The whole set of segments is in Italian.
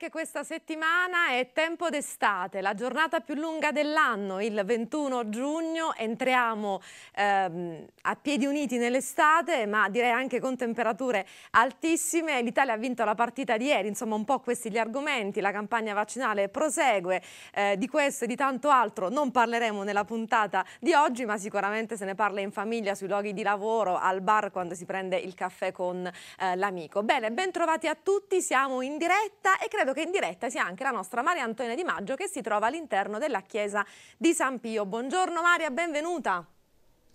anche questa settimana è tempo d'estate, la giornata più lunga dell'anno, il 21 giugno, entriamo ehm, a piedi uniti nell'estate, ma direi anche con temperature altissime. L'Italia ha vinto la partita di ieri, insomma un po' questi gli argomenti, la campagna vaccinale prosegue, eh, di questo e di tanto altro non parleremo nella puntata di oggi, ma sicuramente se ne parla in famiglia, sui luoghi di lavoro, al bar quando si prende il caffè con eh, l'amico. Bene, ben trovati a tutti, siamo in diretta e credo Credo che in diretta sia anche la nostra Maria Antonia Di Maggio che si trova all'interno della chiesa di San Pio. Buongiorno Maria, benvenuta.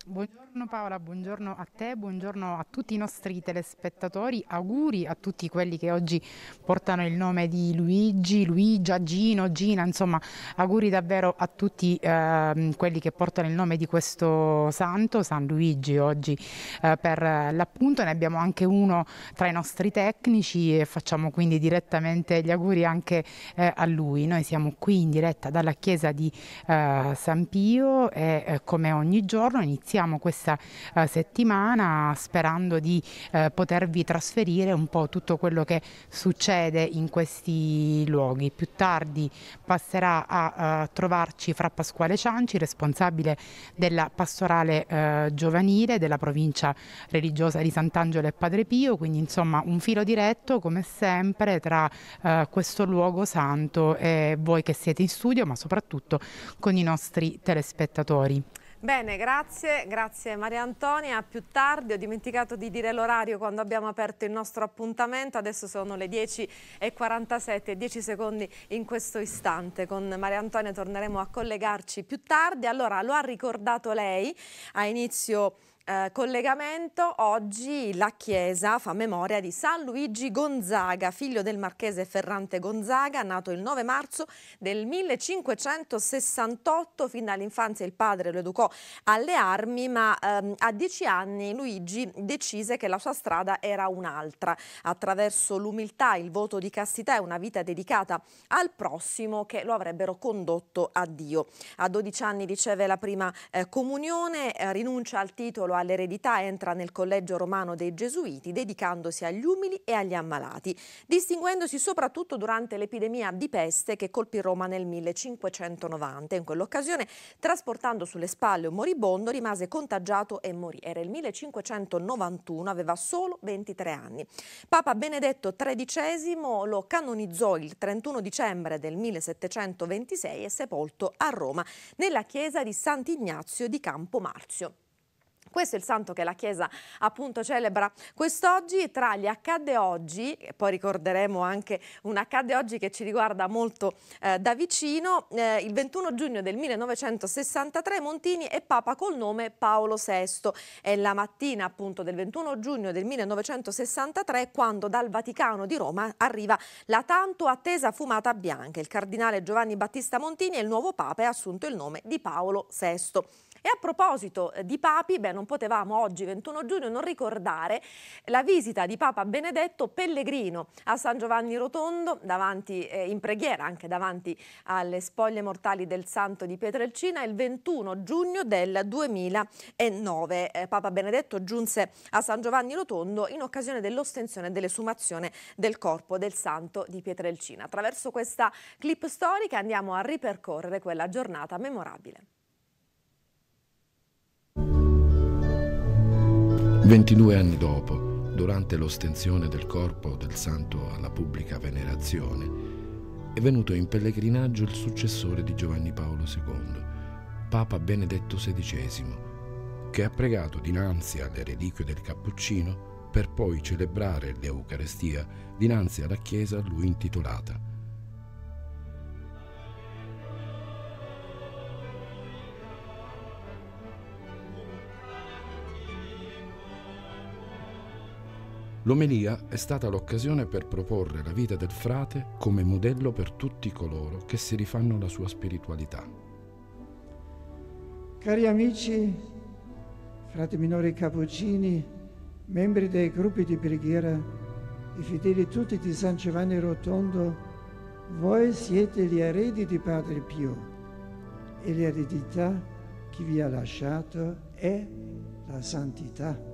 Buongiorno Paola, buongiorno a te, buongiorno a tutti i nostri telespettatori, auguri a tutti quelli che oggi portano il nome di Luigi, Luigia, Gino, Gina, insomma auguri davvero a tutti eh, quelli che portano il nome di questo santo, San Luigi oggi eh, per l'appunto, ne abbiamo anche uno tra i nostri tecnici e facciamo quindi direttamente gli auguri anche eh, a lui. Noi siamo qui in diretta dalla chiesa di eh, San Pio e eh, come ogni giorno iniziamo iniziamo questa eh, settimana sperando di eh, potervi trasferire un po' tutto quello che succede in questi luoghi. Più tardi passerà a, a eh, trovarci fra Pasquale Cianci, responsabile della pastorale eh, giovanile della provincia religiosa di Sant'Angelo e Padre Pio, quindi insomma un filo diretto come sempre tra eh, questo luogo santo e voi che siete in studio, ma soprattutto con i nostri telespettatori. Bene, grazie, grazie Maria Antonia. Più tardi ho dimenticato di dire l'orario quando abbiamo aperto il nostro appuntamento, adesso sono le 10.47, 10 secondi in questo istante. Con Maria Antonia torneremo a collegarci più tardi. Allora, lo ha ricordato lei a inizio eh, collegamento oggi la Chiesa fa memoria di San Luigi Gonzaga, figlio del marchese Ferrante Gonzaga, nato il 9 marzo del 1568. Fin dall'infanzia il padre lo educò alle armi, ma ehm, a dieci anni Luigi decise che la sua strada era un'altra. Attraverso l'umiltà, il voto di castità e una vita dedicata al prossimo che lo avrebbero condotto a Dio. A 12 anni riceve la prima eh, comunione, eh, rinuncia al titolo Paolo all'eredità entra nel Collegio Romano dei Gesuiti, dedicandosi agli umili e agli ammalati, distinguendosi soprattutto durante l'epidemia di peste che colpì Roma nel 1590. In quell'occasione, trasportando sulle spalle un moribondo, rimase contagiato e morì. Era il 1591, aveva solo 23 anni. Papa Benedetto XIII lo canonizzò il 31 dicembre del 1726 e sepolto a Roma, nella chiesa di Sant'Ignazio di Campo Marzio. Questo è il santo che la Chiesa appunto celebra quest'oggi. Tra gli accadde oggi, poi ricorderemo anche un accadde oggi che ci riguarda molto eh, da vicino, eh, il 21 giugno del 1963 Montini è Papa col nome Paolo VI. È la mattina appunto del 21 giugno del 1963 quando dal Vaticano di Roma arriva la tanto attesa fumata bianca. Il cardinale Giovanni Battista Montini è il nuovo Papa e ha assunto il nome di Paolo VI. E a proposito eh, di papi, beh, non potevamo oggi, 21 giugno, non ricordare la visita di Papa Benedetto Pellegrino a San Giovanni Rotondo, davanti, eh, in preghiera anche davanti alle spoglie mortali del santo di Pietrelcina, il 21 giugno del 2009. Eh, Papa Benedetto giunse a San Giovanni Rotondo in occasione dell'ostensione e dell'esumazione del corpo del santo di Pietrelcina. Attraverso questa clip storica andiamo a ripercorrere quella giornata memorabile. 22 anni dopo, durante l'ostensione del corpo del santo alla pubblica venerazione, è venuto in pellegrinaggio il successore di Giovanni Paolo II, Papa Benedetto XVI, che ha pregato dinanzi alle reliquie del Cappuccino per poi celebrare l'Eucarestia dinanzi alla chiesa a lui intitolata. L'omelia è stata l'occasione per proporre la vita del frate come modello per tutti coloro che si rifanno la sua spiritualità. Cari amici, frati minori cappuccini, membri dei gruppi di preghiera, i fedeli tutti di San Giovanni Rotondo, voi siete gli eredi di Padre Pio e l'eredità che vi ha lasciato è la santità.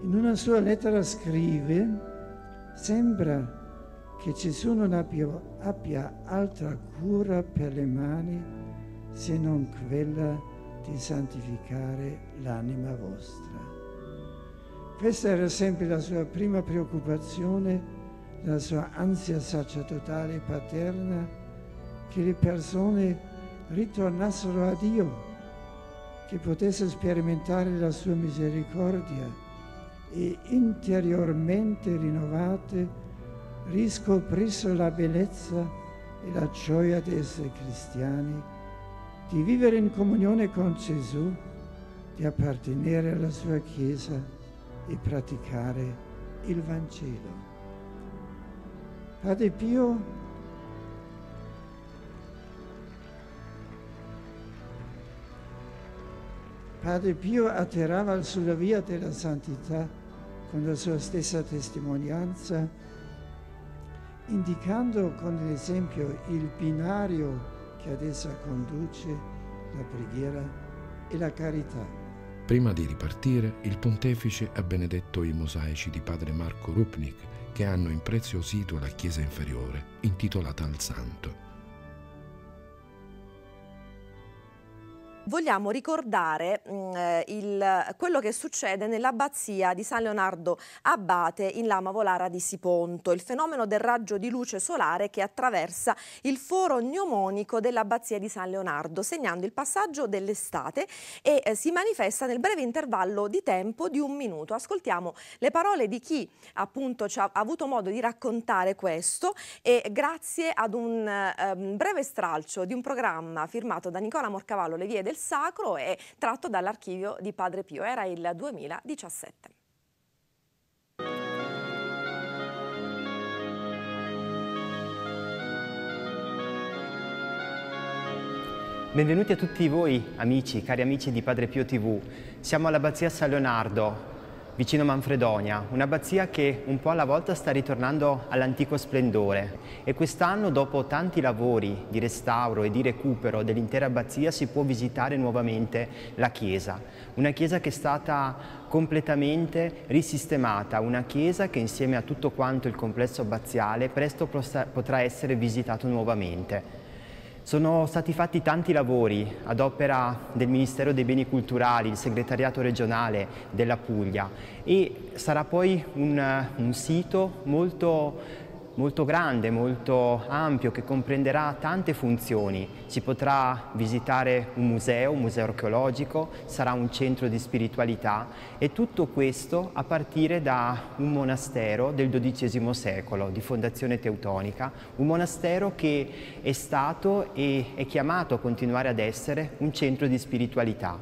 In una sua lettera scrive, sembra che Gesù non abbia, abbia altra cura per le mani se non quella di santificare l'anima vostra. Questa era sempre la sua prima preoccupazione, la sua ansia sacerdotale paterna, che le persone ritornassero a Dio, che potesse sperimentare la sua misericordia e interiormente rinnovate, riscoprissero la bellezza e la gioia di essere cristiani, di vivere in comunione con Gesù, di appartenere alla sua Chiesa e praticare il Vangelo. Padre Pio Padre Pio atterrava sulla via della santità con la sua stessa testimonianza, indicando con l'esempio il binario che ad essa conduce la preghiera e la carità. Prima di ripartire, il pontefice ha benedetto i mosaici di padre Marco Rupnik che hanno impreziosito la chiesa inferiore, intitolata al santo. vogliamo ricordare mh, mm, eh, il, quello che succede nell'abbazia di San Leonardo Abbate in Lama Volara di Siponto, il fenomeno del raggio di luce solare che attraversa il foro gnomonico dell'abbazia di San Leonardo, segnando il passaggio dell'estate e eh, si manifesta nel breve intervallo di tempo di un minuto. Ascoltiamo le parole di chi appunto ci ha avuto modo di raccontare questo e grazie ad un eh, breve stralcio di un programma firmato da Nicola Morcavallo Le Vie del sacro e tratto dall'archivio di Padre Pio. Era il 2017. Benvenuti a tutti voi, amici, cari amici di Padre Pio TV. Siamo all'Abbazia San Leonardo, vicino Manfredonia, un'abbazia che un po' alla volta sta ritornando all'antico splendore e quest'anno dopo tanti lavori di restauro e di recupero dell'intera abbazia si può visitare nuovamente la chiesa, una chiesa che è stata completamente risistemata, una chiesa che insieme a tutto quanto il complesso abbaziale presto potrà essere visitato nuovamente. Sono stati fatti tanti lavori ad opera del Ministero dei Beni Culturali, il segretariato regionale della Puglia e sarà poi un, un sito molto molto grande, molto ampio, che comprenderà tante funzioni. Si potrà visitare un museo, un museo archeologico, sarà un centro di spiritualità e tutto questo a partire da un monastero del XII secolo, di fondazione teutonica, un monastero che è stato e è chiamato a continuare ad essere un centro di spiritualità.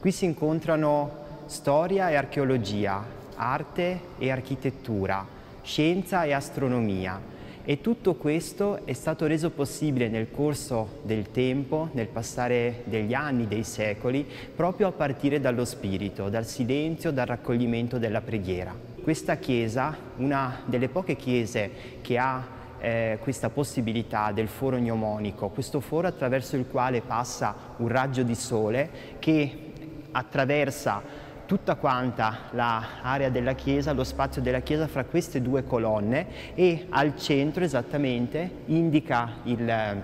Qui si incontrano storia e archeologia, arte e architettura, scienza e astronomia. E tutto questo è stato reso possibile nel corso del tempo, nel passare degli anni, dei secoli, proprio a partire dallo spirito, dal silenzio, dal raccoglimento della preghiera. Questa chiesa, una delle poche chiese che ha eh, questa possibilità del foro gnomonico, questo foro attraverso il quale passa un raggio di sole che attraversa tutta quanta l'area della chiesa, lo spazio della chiesa fra queste due colonne e al centro esattamente indica il, eh,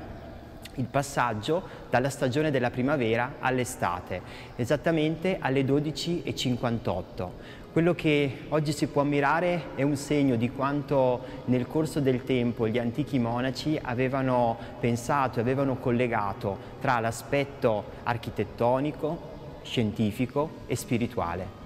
il passaggio dalla stagione della primavera all'estate, esattamente alle 12.58. Quello che oggi si può ammirare è un segno di quanto nel corso del tempo gli antichi monaci avevano pensato e avevano collegato tra l'aspetto architettonico, scientifico e spirituale.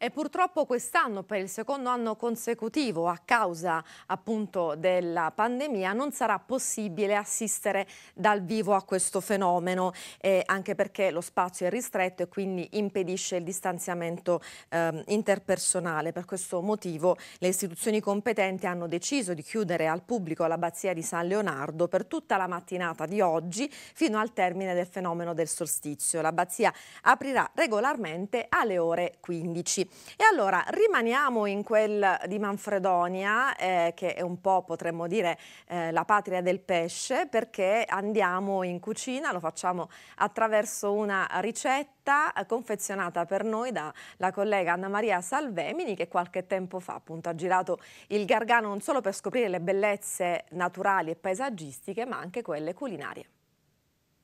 E purtroppo quest'anno, per il secondo anno consecutivo, a causa appunto della pandemia, non sarà possibile assistere dal vivo a questo fenomeno, eh, anche perché lo spazio è ristretto e quindi impedisce il distanziamento eh, interpersonale. Per questo motivo le istituzioni competenti hanno deciso di chiudere al pubblico l'abbazia di San Leonardo per tutta la mattinata di oggi fino al termine del fenomeno del solstizio. L'abbazia aprirà regolarmente alle ore 15. E allora rimaniamo in quel di Manfredonia, eh, che è un po' potremmo dire eh, la patria del pesce, perché andiamo in cucina, lo facciamo attraverso una ricetta eh, confezionata per noi dalla collega Anna Maria Salvemini che qualche tempo fa appunto ha girato il Gargano non solo per scoprire le bellezze naturali e paesaggistiche ma anche quelle culinarie.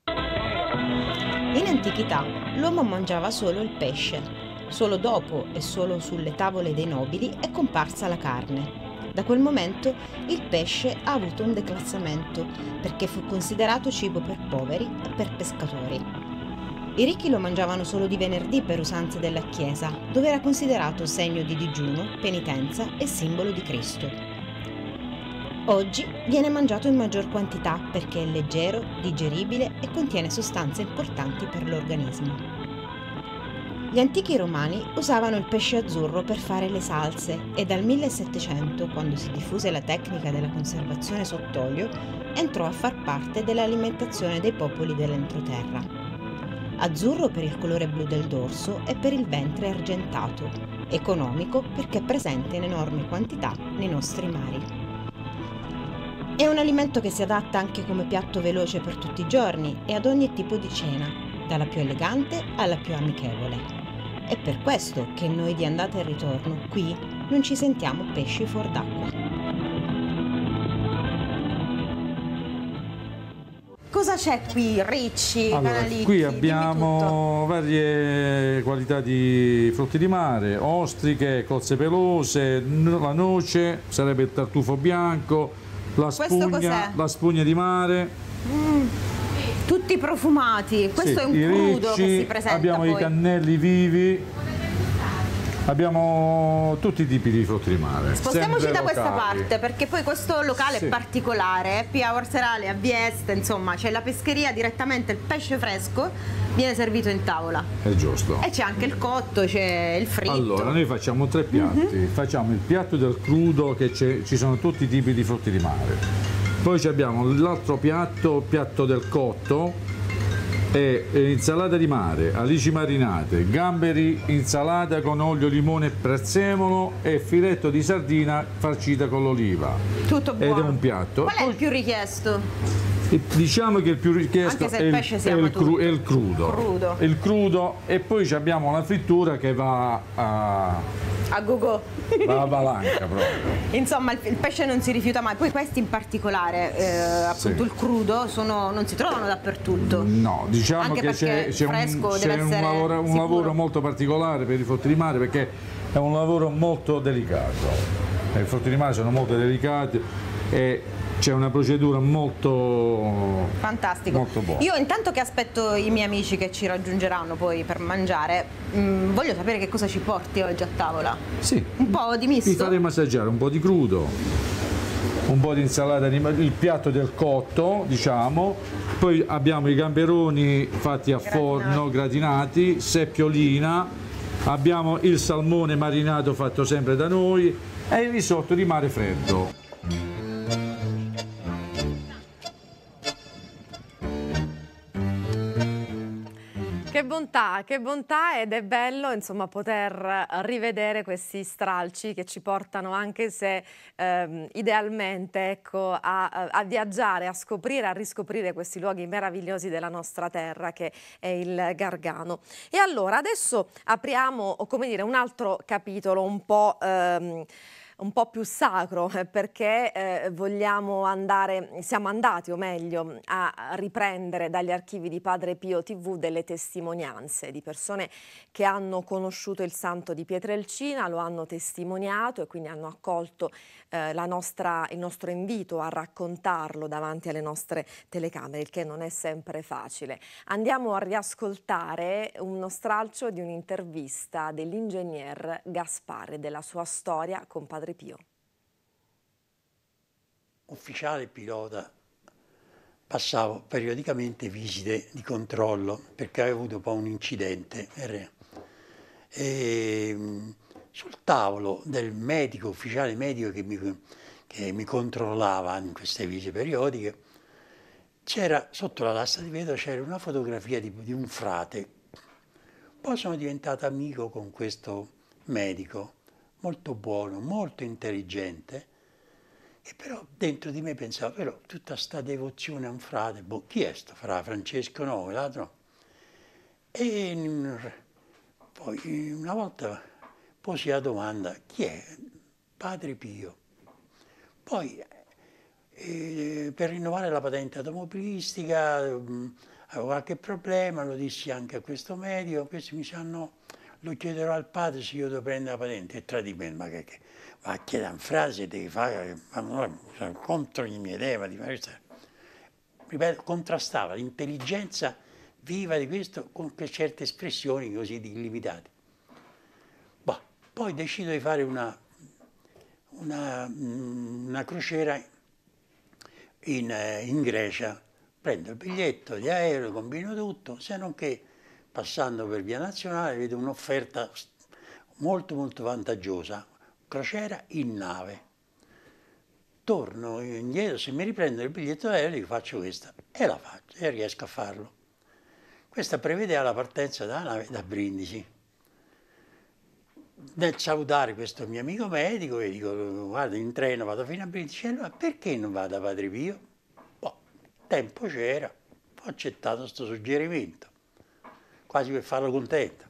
In antichità l'uomo mangiava solo il pesce, Solo dopo e solo sulle tavole dei nobili è comparsa la carne. Da quel momento il pesce ha avuto un declassamento perché fu considerato cibo per poveri e per pescatori. I ricchi lo mangiavano solo di venerdì per usanza della Chiesa, dove era considerato segno di digiuno, penitenza e simbolo di Cristo. Oggi viene mangiato in maggior quantità perché è leggero, digeribile e contiene sostanze importanti per l'organismo. Gli antichi romani usavano il pesce azzurro per fare le salse e dal 1700, quando si diffuse la tecnica della conservazione sott'olio, entrò a far parte dell'alimentazione dei popoli dell'entroterra. Azzurro per il colore blu del dorso e per il ventre argentato, economico perché presente in enormi quantità nei nostri mari. È un alimento che si adatta anche come piatto veloce per tutti i giorni e ad ogni tipo di cena, dalla più elegante alla più amichevole. È per questo che noi di andata e ritorno qui non ci sentiamo pesci fuor d'acqua. Cosa c'è qui, Ricci? Allora, Canalitti, qui abbiamo varie qualità di frutti di mare, ostriche, cozze pelose, la noce, sarebbe il tartufo bianco, la spugna, la spugna di mare. Mm tutti profumati. Questo sì, è un crudo ricci, che si presenta. Abbiamo poi. i cannelli vivi. Abbiamo tutti i tipi di frutti di mare. Spostiamoci da questa parte perché poi questo locale sì. è particolare, Happy Hour serale a Vieste, insomma c'è la pescheria direttamente, il pesce fresco viene servito in tavola. È giusto. E c'è anche il cotto, c'è il fritto. Allora noi facciamo tre piatti, mm -hmm. facciamo il piatto del crudo che ci sono tutti i tipi di frutti di mare poi abbiamo l'altro piatto piatto del cotto e insalata di mare, alici marinate, gamberi insalata con olio, limone e prezzemolo e filetto di sardina farcita con l'oliva. Tutto buono. Ed è un piatto. Qual è il più richiesto? E diciamo che il più richiesto è il, è, il cru, è il, crudo. crudo. Il crudo e poi abbiamo la frittura che va a... A gogo. Va a valanca proprio. Insomma il, il, pesce non si rifiuta mai, poi questi in particolare, eh, appunto sì. il crudo, sono, non si trovano dappertutto. No, diciamo Anche che c'è, un, un, lavoro, un lavoro molto particolare per i frutti di mare perché è un lavoro molto delicato. Eh, I frutti di mare sono molto delicati e c'è una procedura molto, Fantastico. molto Io intanto che aspetto i miei amici che ci raggiungeranno poi per mangiare, mh, mm, voglio sapere che cosa ci porti oggi a tavola. Sì. Un po' di misto? Vi faremo massaggiare un po' di crudo, un po' di insalata, il piatto del cotto, diciamo, poi abbiamo i gamberoni fatti a gratinati. forno, gratinati, seppiolina, abbiamo il salmone marinato fatto sempre da noi e il risotto di mare freddo. bontà, che bontà ed è bello insomma, poter rivedere questi stralci che ci portano anche se ehm, idealmente ecco, a, a, viaggiare, a scoprire, a riscoprire questi luoghi meravigliosi della nostra terra che è il Gargano. E allora adesso apriamo come dire, un altro capitolo un po'... Ehm, un po' più sacro eh, perché eh, vogliamo andare, siamo andati o meglio a riprendere dagli archivi di Padre Pio TV delle testimonianze di persone che hanno conosciuto il santo di Pietrelcina, lo hanno testimoniato e quindi hanno accolto eh, nostra, il nostro invito a raccontarlo davanti alle nostre telecamere, il che non è sempre facile. Andiamo a riascoltare uno stralcio di un'intervista dell'ingegner Gaspare della sua storia con Padre Padre Pio. Ufficiale pilota passavo periodicamente visite di controllo perché avevo avuto poi un incidente. E sul tavolo del medico, ufficiale medico che mi, che mi controllava in queste visite periodiche, c'era sotto la lastra di vetro c'era una fotografia di, di un frate. Poi sono diventato amico con questo medico molto buono, molto intelligente, e però dentro di me pensavo, però tutta questa devozione a un frate, boh, chi è sto frate? Francesco no, l'altro no. E poi una volta posi la domanda, chi è? Padre Pio. Poi eh, per rinnovare la patente automobilistica mh, mm, avevo qualche problema, lo dissi anche a questo medico, questi mi hanno lo chiederò al padre se io devo prendere la patente, è tradimento, ma che, che ma chiede una frase devi fare, contro ogni mia idea, di fare Ripeto, contrastava l'intelligenza viva di questo con certe espressioni così illimitate. Boh, poi decido di fare una, una, mm, una crociera in, eh, in Grecia, prendo il biglietto di aereo, combino tutto, se non che passando per via nazionale, vedo un'offerta molto molto vantaggiosa, crociera in nave. Torno indietro, se mi riprendo il biglietto aereo faccio questa e la faccio e riesco a farlo. Questa prevedeva la partenza da, nave, da Brindisi. Nel salutare questo mio amico medico, gli dico guarda in treno vado fino a Brindisi, allora perché non vado a Padre Pio? Boh, tempo c'era, ho accettato questo suggerimento quasi per farlo contento.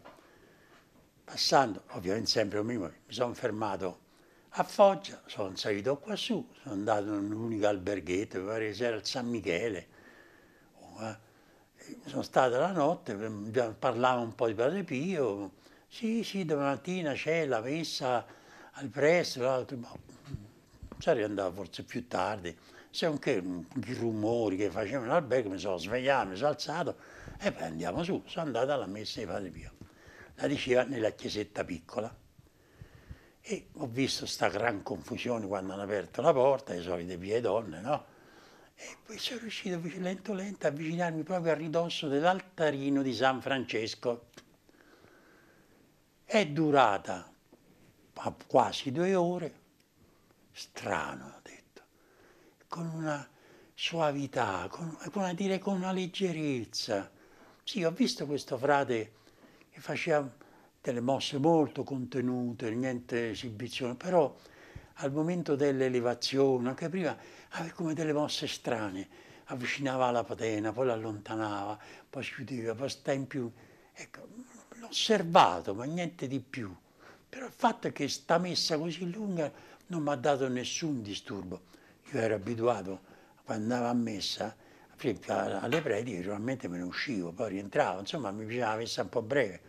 Passando, ovviamente sempre un minimo, mi sono fermato a Foggia, sono salito quassù, sono andato in un unico alberghetto, mi pare che c'era il San Michele, eh. sono stato la notte, mm, parlavo un po' di Padre Pio, sì, sì, domattina c'è la messa al presto, l'altro, ma mm, sarei andato forse più tardi, se non che mm, i rumori che facevano l'albergo mi sono svegliato, mi sono alzato, e poi andiamo su, sono andata alla messa di Padre Pio. La diceva nella chiesetta piccola. E ho visto questa gran confusione quando hanno aperto la porta, le solite vie donne, no? E poi sono riuscito lento lento a avvicinarmi proprio a ridosso dell'altarino di San Francesco. È durata quasi due ore, strano, ho detto, con una suavità, con, con, dire, con una leggerezza, sì, ho visto questo frate che faceva delle mosse molto contenute, niente esibizione, però al momento dell'elevazione, anche prima, aveva come delle mosse strane, avvicinava la patena, poi l'allontanava, poi si chiudeva, poi sta in più. Ecco, l'ho osservato, ma niente di più. Però il fatto è che sta messa così lunga non mi ha dato nessun disturbo. Io ero abituato, quando andava a messa, alle prediche normalmente me ne uscivo, poi rientravo, insomma mi piaceva la messa un po' breve.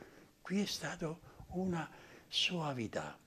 Qui è stata una soavità.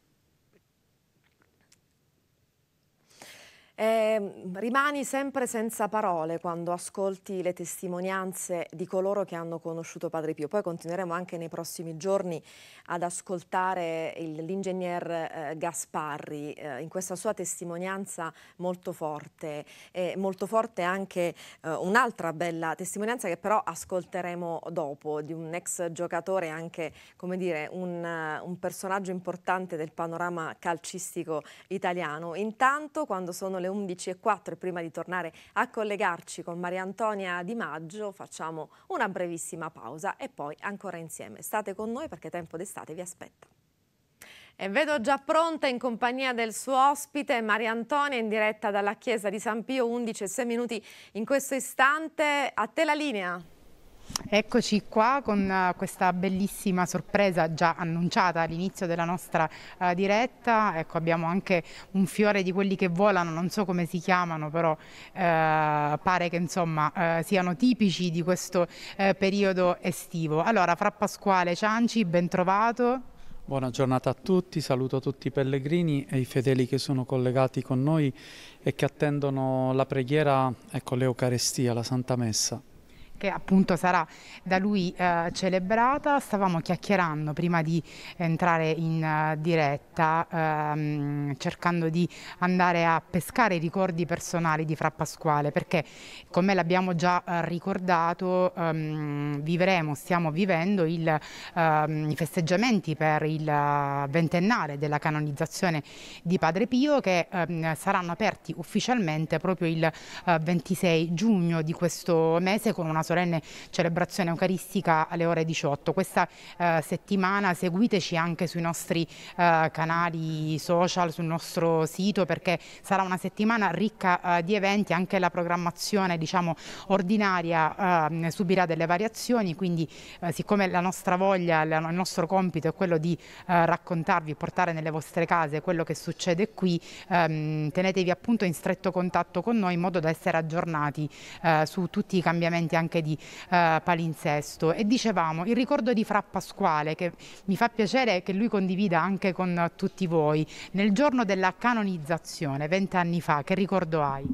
Eh, rimani sempre senza parole quando ascolti le testimonianze di coloro che hanno conosciuto Padre Pio. Poi continueremo anche nei prossimi giorni ad ascoltare l'ingegner eh, Gasparri eh, in questa sua testimonianza molto forte. E molto forte anche eh, un'altra bella testimonianza che però ascolteremo dopo di un ex giocatore anche come dire un, un personaggio importante del panorama calcistico italiano. Intanto quando sono le alle 11.04 e prima di tornare a collegarci con Maria Antonia Di Maggio facciamo una brevissima pausa e poi ancora insieme. State con noi perché tempo d'estate vi aspetta. E vedo già pronta in compagnia del suo ospite Maria Antonia in diretta dalla chiesa di San Pio 11 e 6 minuti in questo istante. A te la linea. Eccoci qua con eh, questa bellissima sorpresa già annunciata all'inizio della nostra uh, diretta, ecco, abbiamo anche un fiore di quelli che volano, non so come si chiamano però eh, pare che insomma eh, siano tipici di questo eh, periodo estivo. Allora Fra Pasquale Cianci, ben trovato. Buona giornata a tutti, saluto tutti i pellegrini e i fedeli che sono collegati con noi e che attendono la preghiera, ecco l'Eucarestia, la Santa Messa che appunto sarà da lui eh, celebrata. Stavamo chiacchierando prima di entrare in uh, diretta, ehm, cercando di andare a pescare i ricordi personali di Fra Pasquale, perché come l'abbiamo già uh, ricordato, um, vivremo, stiamo vivendo il, um, i festeggiamenti per il uh, ventennale della canonizzazione di Padre Pio, che um, saranno aperti ufficialmente proprio il 26 giugno di questo mese con una solenne celebrazione eucaristica alle ore 18. Questa eh, settimana seguiteci anche sui nostri eh, canali social, sul nostro sito perché sarà una settimana ricca eh, di eventi, anche la programmazione diciamo ordinaria ehm, subirà delle variazioni, quindi eh, siccome la nostra voglia, la, il nostro compito è quello di eh, raccontarvi, portare nelle vostre case quello che succede qui, ehm, tenetevi appunto in stretto contatto con noi in modo da essere aggiornati eh, su tutti i cambiamenti anche anche di eh, palinsesto. E dicevamo, il ricordo di Fra Pasquale, che mi fa piacere che lui condivida anche con tutti voi, nel giorno della canonizzazione, vent'anni fa, che ricordo hai?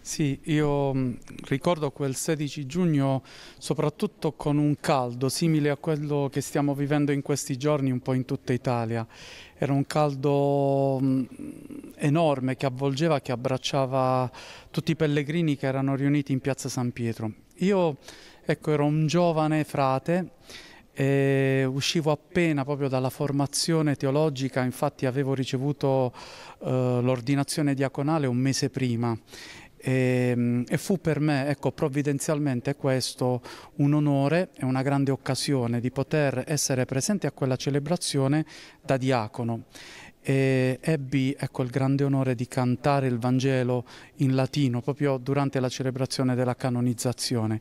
Sì, io mm, ricordo quel 16 giugno soprattutto con un caldo simile a quello che stiamo vivendo in questi giorni un po' in tutta Italia era un caldo mm, enorme che avvolgeva, che abbracciava tutti i pellegrini che erano riuniti in piazza San Pietro. Io ecco, ero un giovane frate e uscivo appena proprio dalla formazione teologica, infatti avevo ricevuto eh, l'ordinazione diaconale un mese prima e, ehm, e fu per me, ecco, provvidenzialmente questo, un onore e una grande occasione di poter essere presente a quella celebrazione da diacono e ebbi ecco, il grande onore di cantare il Vangelo in latino proprio durante la celebrazione della canonizzazione.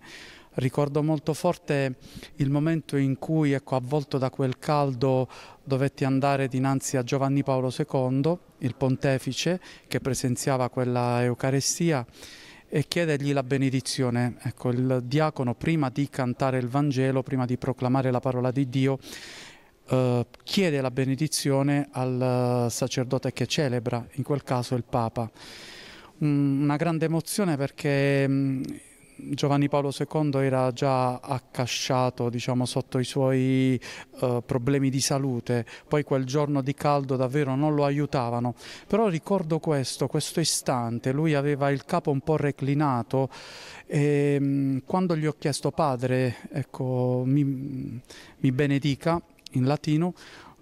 Ricordo molto forte il momento in cui, ecco, avvolto da quel caldo, dovetti andare dinanzi a Giovanni Paolo II, il pontefice, che presenziava quella Eucarestia e chiedergli la benedizione. Ecco, il diacono prima di cantare il Vangelo, prima di proclamare la parola di Dio, eh, chiede la benedizione al eh, sacerdote che celebra, in quel caso il Papa. Mm, una grande emozione perché mm, Giovanni Paolo II era già accasciato diciamo, sotto i suoi eh, problemi di salute, poi quel giorno di caldo davvero non lo aiutavano, però ricordo questo, questo istante, lui aveva il capo un po' reclinato e mm, quando gli ho chiesto padre, ecco, mi, mi benedica in latino,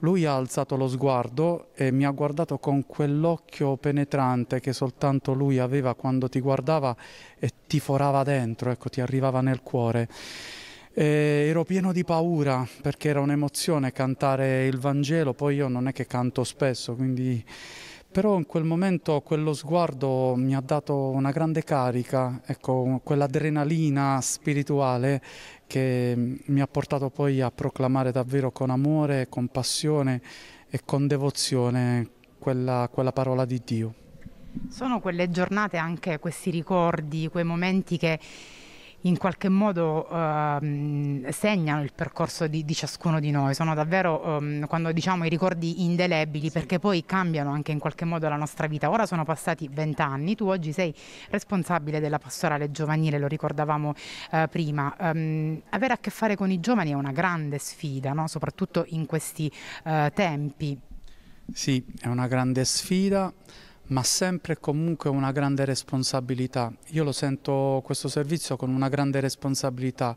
lui ha alzato lo sguardo e mi ha guardato con quell'occhio penetrante che soltanto lui aveva quando ti guardava e ti forava dentro, ecco, ti arrivava nel cuore. E ero pieno di paura perché era un'emozione cantare il Vangelo, poi io non è che canto spesso, quindi però in quel momento quello sguardo mi ha dato una grande carica, ecco, quell'adrenalina spirituale che mi ha portato poi a proclamare davvero con amore, con passione e con devozione quella, quella parola di Dio. Sono quelle giornate anche questi ricordi, quei momenti che in qualche modo eh, segnano il percorso di, di, ciascuno di noi, sono davvero eh, quando diciamo i ricordi indelebili sì. perché poi cambiano anche in qualche modo la nostra vita. Ora sono passati vent'anni, tu oggi sei responsabile della pastorale giovanile, lo ricordavamo eh, prima. Um, avere a che fare con i giovani è una grande sfida, no? soprattutto in questi eh, tempi. Sì, è una grande sfida ma sempre e comunque una grande responsabilità. Io lo sento questo servizio con una grande responsabilità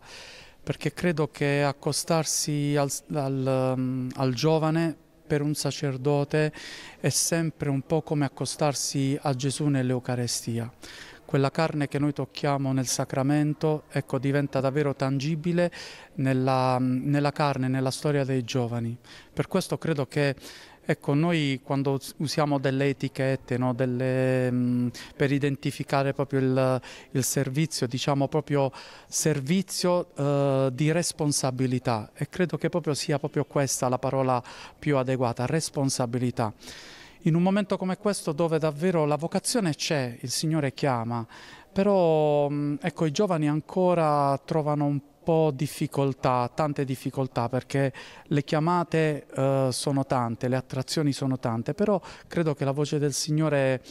perché credo che accostarsi al, al, mm, al giovane per un sacerdote è sempre un po' come accostarsi a Gesù nell'Eucarestia quella carne che noi tocchiamo nel sacramento ecco, diventa davvero tangibile nella, mm, nella, carne, nella storia dei giovani. Per questo credo che Ecco, noi quando usiamo delle etichette no, delle, mh, mm, per identificare proprio il, il, servizio, diciamo proprio servizio eh, di responsabilità e credo che proprio sia proprio questa la parola più adeguata, responsabilità. In un momento come questo dove davvero la vocazione c'è, il Signore chiama, però mm, ecco, i giovani ancora trovano un po' purtroppo difficoltà, tante difficoltà perché le chiamate eh, sono tante, le attrazioni sono tante, però credo che la voce del Signore,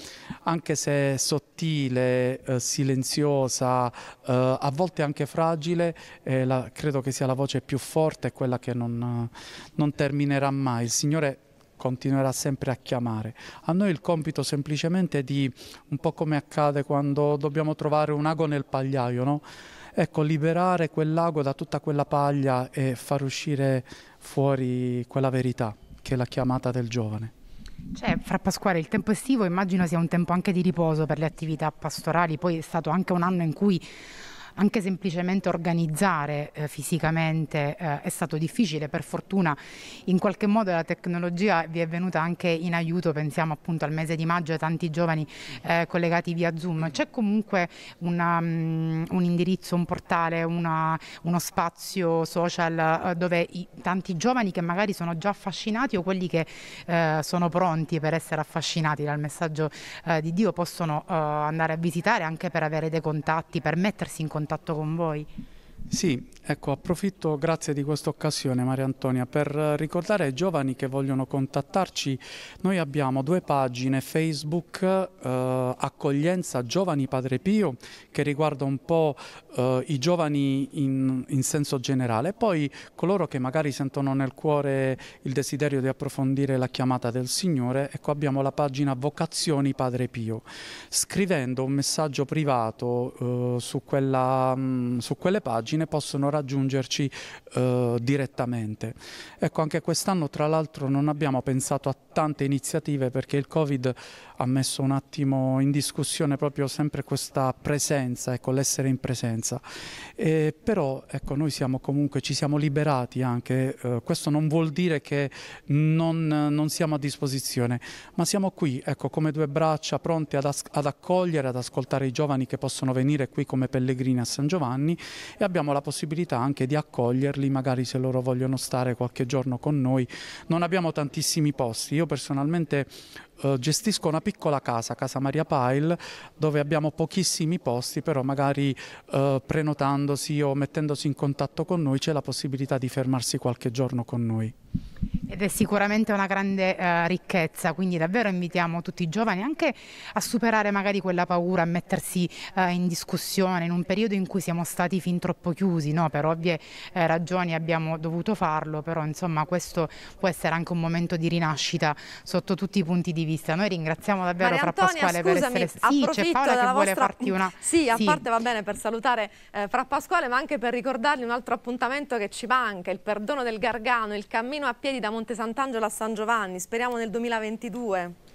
anche se sottile, eh, silenziosa, eh, a volte anche fragile, eh, la, credo che sia la voce più forte, quella che non, eh, non terminerà mai. Il Signore continuerà sempre a chiamare. A noi il compito semplicemente è di, un po' come accade quando dobbiamo trovare un ago nel pagliaio, no? Ecco, liberare quel lago da tutta quella paglia e far uscire fuori quella verità che è la chiamata del giovane. Cioè, fra Pasquale, il tempo estivo immagino sia un tempo anche di riposo per le attività pastorali, poi è stato anche un anno in cui anche semplicemente organizzare eh, fisicamente eh, è stato difficile, per fortuna in qualche modo la tecnologia vi è venuta anche in aiuto, pensiamo appunto al mese di maggio e tanti giovani eh, collegati via Zoom, c'è comunque una, um, un indirizzo, un portale, una, uno spazio social eh, dove i, tanti giovani che magari sono già affascinati o quelli che eh, sono pronti per essere affascinati dal messaggio eh, di Dio possono andare a visitare anche per avere dei contatti, per mettersi in contatto contatto con voi. Sì, ecco, approfitto grazie di questa occasione Maria Antonia per ricordare ai giovani che vogliono contattarci, noi abbiamo due pagine Facebook eh, Accoglienza Giovani Padre Pio che riguarda un po' eh, i giovani in, in, senso generale, poi coloro che magari sentono nel cuore il desiderio di approfondire la chiamata del Signore, ecco abbiamo la pagina Vocazioni Padre Pio. Scrivendo un messaggio privato eh, su, quella, mh, mm, su quelle pagine pagine possono raggiungerci eh, direttamente. Ecco, anche quest'anno tra l'altro non abbiamo pensato a tante iniziative perché il Covid ha messo un attimo in discussione proprio sempre questa presenza, ecco, l'essere in presenza. E, però ecco, noi siamo comunque, ci siamo liberati anche, eh, questo non vuol dire che non, non, siamo a disposizione, ma siamo qui, ecco, come due braccia pronte ad, ad accogliere, ad ascoltare i giovani che possono venire qui come pellegrini a San Giovanni e abbiamo diamo la possibilità anche di accoglierli, magari se loro vogliono stare qualche giorno con noi. Non abbiamo tantissimi posti, io personalmente eh, gestisco una piccola casa, Casa Maria Pile, dove abbiamo pochissimi posti, però magari eh, prenotandosi o mettendosi in contatto con noi c'è la possibilità di fermarsi qualche giorno con noi ed è sicuramente una grande eh, ricchezza, quindi davvero invitiamo tutti i giovani anche a superare magari quella paura, a mettersi eh, in discussione in un periodo in cui siamo stati fin troppo chiusi, no? per ovvie eh, ragioni abbiamo dovuto farlo, però insomma questo può essere anche un momento di rinascita sotto tutti i punti di vista. Noi ringraziamo davvero Fra Pasquale scusami, per essere sì, c'è Paola che vuole vostra... farti una Sì, a sì. parte va bene per salutare eh, Fra Pasquale, ma anche per ricordargli un altro appuntamento che ci manca, il perdono del Gargano, il cammino a piedi da Monte Monte Sant'Angelo a San Giovanni, speriamo nel 2022.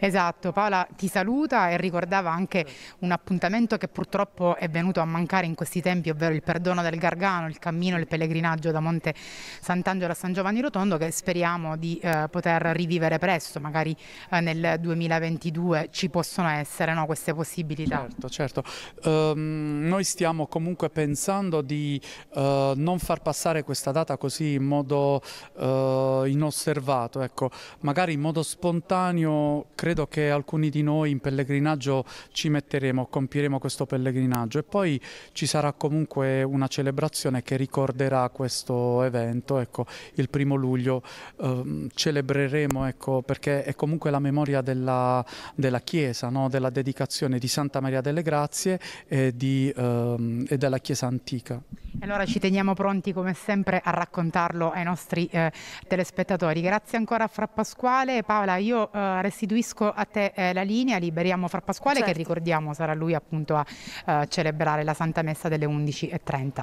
Esatto, Paola ti saluta e ricordava anche un appuntamento che purtroppo è venuto a mancare in questi tempi, ovvero il perdono del Gargano, il cammino e il pellegrinaggio da Monte Sant'Angelo a San Giovanni Rotondo che speriamo di eh, poter rivivere presto, magari eh, nel 2022 ci possono essere no, queste possibilità. Certo, certo. Um, noi stiamo comunque pensando di uh, non far passare questa data così in modo uh, inosservato, ecco, magari in modo spontaneo credo che alcuni di noi in pellegrinaggio ci metteremo, compieremo questo pellegrinaggio e poi ci sarà comunque una celebrazione che ricorderà questo evento, ecco, il primo luglio ehm, celebreremo, ecco, perché è comunque la memoria della, della Chiesa, no? della dedicazione di Santa Maria delle Grazie e, di, ehm, e della Chiesa antica. Allora ci teniamo pronti come sempre a raccontarlo ai nostri eh, telespettatori. Grazie ancora a Fra Pasquale. Paola, io eh, restituisco a te eh, la linea, liberiamo Fra Pasquale certo. che ricordiamo sarà lui appunto a eh, celebrare la Santa Messa delle 11.30.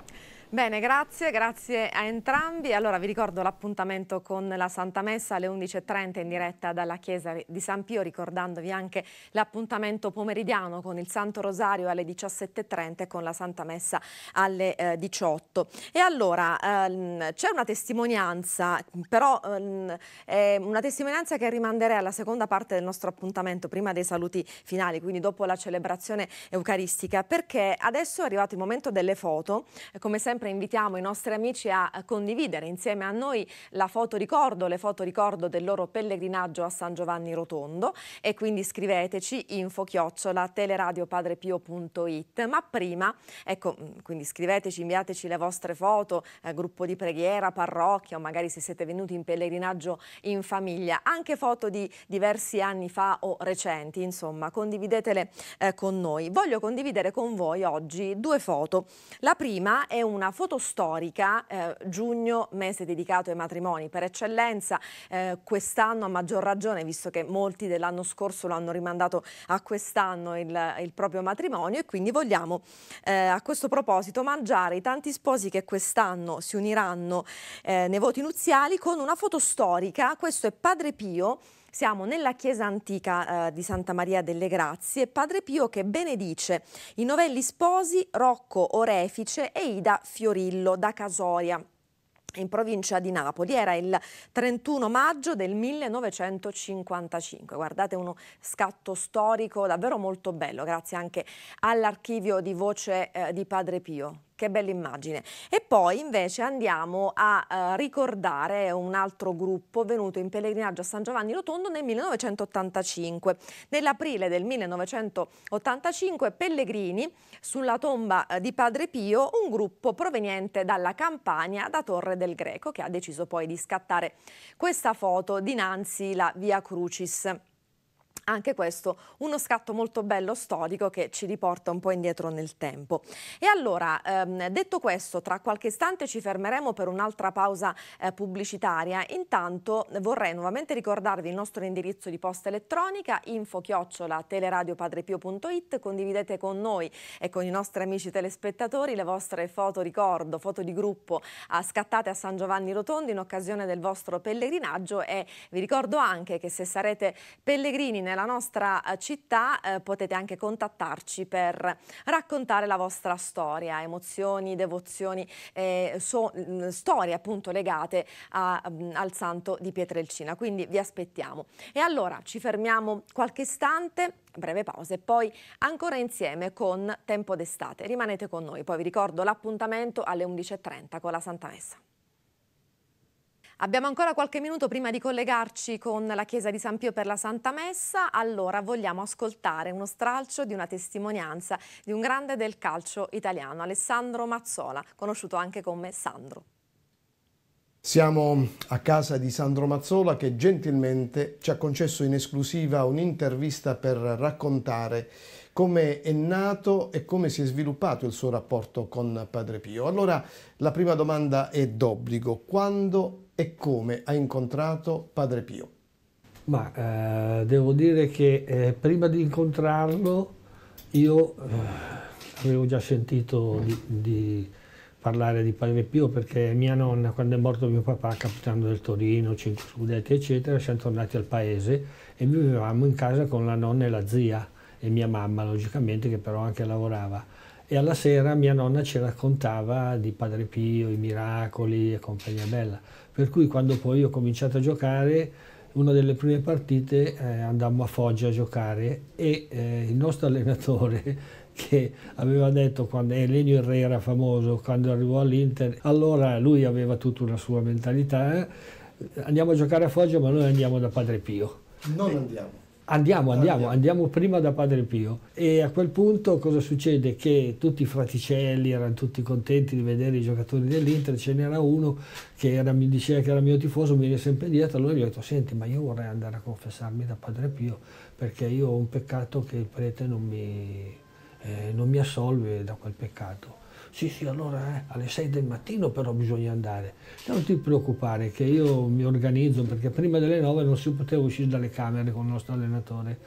Bene, grazie, grazie a entrambi. Allora vi ricordo l'appuntamento con la Santa Messa alle 11.30 in diretta dalla Chiesa di San Pio, ricordandovi anche l'appuntamento pomeridiano con il Santo Rosario alle 17.30 e con la Santa Messa alle eh, 18. E allora ehm, c'è una testimonianza, però ehm, è una testimonianza che rimanderei alla seconda parte del nostro appuntamento, prima dei saluti finali, quindi dopo la celebrazione eucaristica, perché adesso è arrivato il momento delle foto, come sempre sempre invitiamo i nostri amici a condividere insieme a noi la foto ricordo, le foto ricordo del loro pellegrinaggio a San Giovanni Rotondo e quindi scriveteci info chiocciola teleradiopadrepio.it ma prima, ecco, mm, quindi scriveteci, inviateci le vostre foto, eh, gruppo di preghiera, parrocchia o magari se siete venuti in pellegrinaggio in famiglia, anche foto di diversi anni fa o recenti, insomma, condividetele eh, con noi. Voglio condividere con voi oggi due foto. La prima è una una foto storica, eh, giugno mese dedicato ai matrimoni per eccellenza, eh, quest'anno a maggior ragione visto che molti dell'anno scorso lo hanno rimandato a quest'anno il, il, proprio matrimonio e quindi vogliamo eh, a questo proposito mangiare i tanti sposi che quest'anno si uniranno eh, nei voti nuziali con una foto storica, questo è Padre Pio siamo nella chiesa antica eh, di Santa Maria delle Grazie, Padre Pio che benedice i novelli sposi Rocco Orefice e Ida Fiorillo da Casoria in provincia di Napoli. Era il 31 maggio del 1955. Guardate uno scatto storico davvero molto bello, grazie anche all'archivio di voce eh, di Padre Pio. Che bella immagine. E poi invece andiamo a eh, ricordare un altro gruppo venuto in pellegrinaggio a San Giovanni Rotondo nel 1985. Nell'aprile del 1985 Pellegrini sulla tomba eh, di Padre Pio, un gruppo proveniente dalla Campania da Torre del Greco che ha deciso poi di scattare questa foto dinanzi la Via Crucis. Anche questo uno scatto molto bello storico che ci riporta un po' indietro nel tempo. E allora, ehm, detto questo, tra qualche istante ci fermeremo per un'altra pausa eh, pubblicitaria. Intanto vorrei nuovamente ricordarvi il nostro indirizzo di posta elettronica info-teleradiopadrepio.it. Condividete con noi e con i nostri amici telespettatori le vostre foto ricordo, foto di gruppo eh, scattate a San Giovanni Rotondi in occasione del vostro pellegrinaggio e vi ricordo anche che se sarete pellegrini nel la nostra eh, città eh, potete anche contattarci per raccontare la vostra storia, emozioni, devozioni, eh, so, mm, storie appunto legate a, mm, al santo di Pietrelcina, quindi vi aspettiamo. E allora ci fermiamo qualche istante, breve pausa e poi ancora insieme con Tempo d'estate. Rimanete con noi, poi vi ricordo l'appuntamento alle 11.30 con la Santa Messa. Abbiamo ancora qualche minuto prima di collegarci con la chiesa di San Pio per la Santa Messa, allora vogliamo ascoltare uno stralcio di una testimonianza di un grande del calcio italiano, Alessandro Mazzola, conosciuto anche come Sandro. Siamo a casa di Sandro Mazzola che gentilmente ci ha concesso in esclusiva un'intervista per raccontare come è nato e come si è sviluppato il suo rapporto con Padre Pio. Allora la prima domanda è d'obbligo. Quando e come ha incontrato Padre Pio? Ma eh, devo dire che eh, prima di incontrarlo io eh, avevo già sentito di, di, parlare di Padre Pio perché mia nonna, quando è morto mio papà, capitano del Torino, cinque scudetti eccetera, siamo tornati al paese e vivevamo in casa con la nonna e la zia e mia mamma logicamente che però anche lavorava e alla sera mia nonna ci raccontava di Padre Pio, i miracoli e compagnia bella. Per cui quando poi ho cominciato a giocare, una delle prime partite eh, andammo a Foggia a giocare e eh, il nostro allenatore che aveva detto quando eh, Elenio Herrera famoso quando arrivò all'Inter, allora lui aveva tutta una sua mentalità, eh? andiamo a giocare a Foggia ma noi andiamo da Padre Pio. Non andiamo Andiamo, andiamo, andiamo prima da Padre Pio. E a quel punto cosa succede? Che tutti i fraticelli erano tutti contenti di vedere i giocatori dell'Inter, ce n'era uno che era, mi diceva che era mio tifoso, mi viene sempre dietro, allora gli ho detto, senti, ma io vorrei andare a confessarmi da Padre Pio, perché io ho un peccato che il prete non mi, eh, non mi assolve da quel peccato sì sì allora eh, alle 6 del mattino però bisogna andare. Non ti preoccupare che io mi organizzo perché prima delle 9 non si poteva uscire dalle camere con il nostro allenatore.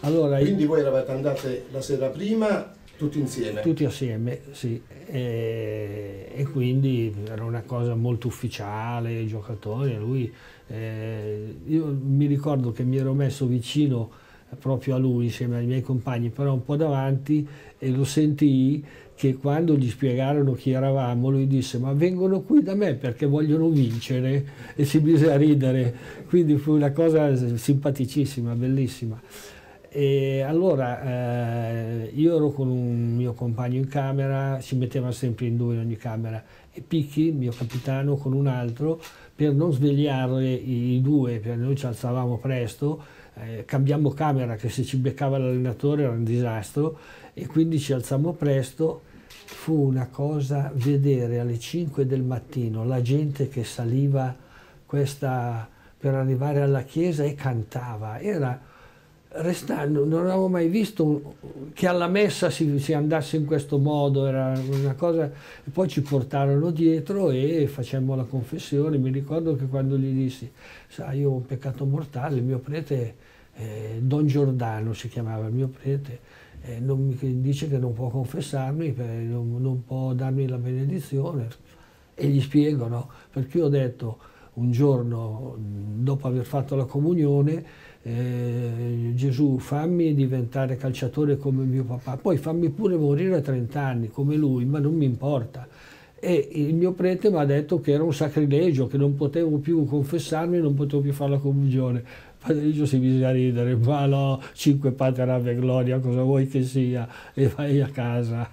Allora, Quindi voi eravate andate la sera prima tutti insieme? Tutti assieme, sì. E, e, quindi era una cosa molto ufficiale, i giocatori, lui... Eh, io mi ricordo che mi ero messo vicino proprio a lui insieme ai miei compagni, però un po' davanti e lo sentii che quando gli spiegarono chi eravamo lui disse ma vengono qui da me perché vogliono vincere e si mise a ridere, quindi fu una cosa simpaticissima, bellissima. E allora eh, io ero con un mio compagno in camera, si mettevano sempre in due in ogni camera e Picchi, mio capitano, con un altro per non svegliare i due, perché noi ci alzavamo presto eh, cambiammo camera che se ci beccava l'allenatore era un disastro e quindi ci alzammo presto. Fu una cosa vedere alle 5 del mattino la gente che saliva questa, per arrivare alla chiesa e cantava. Era restando non avevo mai visto che alla messa si, si, andasse in questo modo, era una cosa... Poi ci portarono dietro e facemmo la confessione, mi ricordo che quando gli dissi, sai, io ho un peccato mortale, il mio prete, eh, Don Giordano si chiamava il mio prete, eh, mi, dice che non può confessarmi, non, non, può darmi la benedizione e gli spiego, no? Perché io ho detto un giorno dopo aver fatto la comunione, eh, Gesù fammi diventare calciatore come mio papà, poi fammi pure morire a 30 anni come lui, ma non mi importa. E il mio prete mi ha detto che era un sacrilegio, che non potevo più confessarmi, non potevo più fare la comunione. Padre Ligio si mise a ridere, ma no, cinque padre ave gloria, cosa vuoi che sia, e vai a casa.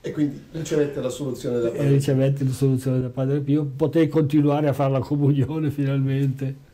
E quindi ricevette la soluzione da Padre Pio. E ricevette la soluzione da Padre Pio, potei continuare a fare la comunione finalmente.